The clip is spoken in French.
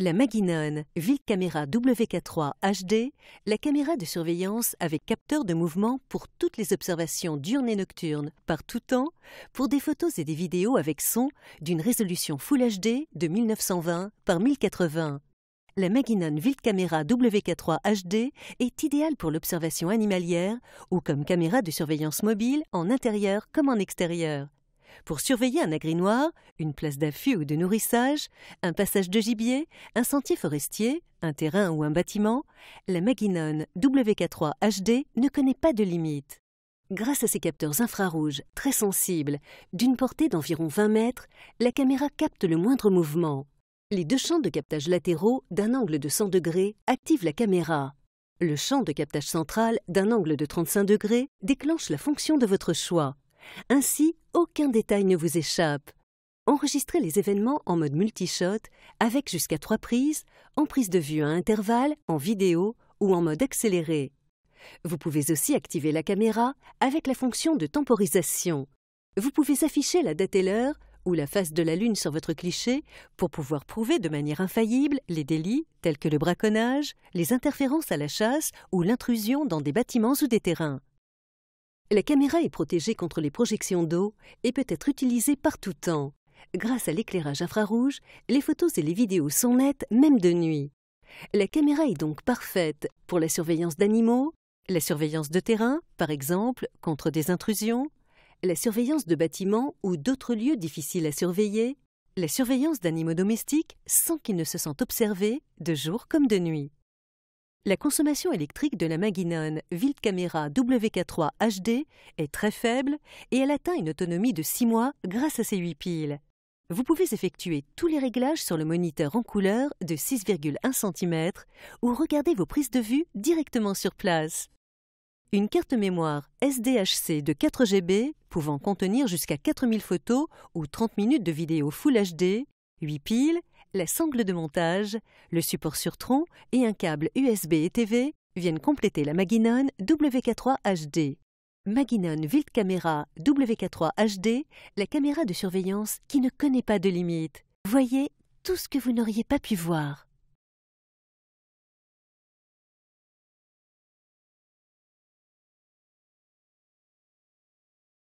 La Maginon Ville Caméra WK3 HD, la caméra de surveillance avec capteur de mouvement pour toutes les observations diurnes et nocturnes, par tout temps, pour des photos et des vidéos avec son d'une résolution Full HD de 1920 par 1080. La Maginon Ville Camera WK3 HD est idéale pour l'observation animalière ou comme caméra de surveillance mobile en intérieur comme en extérieur. Pour surveiller un agri noir, une place d'affût ou de nourrissage, un passage de gibier, un sentier forestier, un terrain ou un bâtiment, la Maginon WK3HD ne connaît pas de limite. Grâce à ses capteurs infrarouges très sensibles, d'une portée d'environ 20 mètres, la caméra capte le moindre mouvement. Les deux champs de captage latéraux d'un angle de 100 degrés activent la caméra. Le champ de captage central d'un angle de 35 degrés déclenche la fonction de votre choix. Ainsi, aucun détail ne vous échappe. Enregistrez les événements en mode multishot avec jusqu'à trois prises, en prise de vue à intervalles, en vidéo ou en mode accéléré. Vous pouvez aussi activer la caméra avec la fonction de temporisation. Vous pouvez afficher la date et l'heure ou la face de la Lune sur votre cliché pour pouvoir prouver de manière infaillible les délits tels que le braconnage, les interférences à la chasse ou l'intrusion dans des bâtiments ou des terrains. La caméra est protégée contre les projections d'eau et peut être utilisée par tout temps. Grâce à l'éclairage infrarouge, les photos et les vidéos sont nettes même de nuit. La caméra est donc parfaite pour la surveillance d'animaux, la surveillance de terrain, par exemple, contre des intrusions, la surveillance de bâtiments ou d'autres lieux difficiles à surveiller, la surveillance d'animaux domestiques sans qu'ils ne se sentent observés de jour comme de nuit. La consommation électrique de la Wild Camera WK3 HD est très faible et elle atteint une autonomie de 6 mois grâce à ses 8 piles. Vous pouvez effectuer tous les réglages sur le moniteur en couleur de 6,1 cm ou regarder vos prises de vue directement sur place. Une carte mémoire SDHC de 4 GB pouvant contenir jusqu'à 4000 photos ou 30 minutes de vidéo Full HD, 8 piles la sangle de montage, le support sur tronc et un câble USB et TV viennent compléter la Maginon WK3 HD. Maginon Vilt Camera WK3 HD, la caméra de surveillance qui ne connaît pas de limites. Voyez tout ce que vous n'auriez pas pu voir.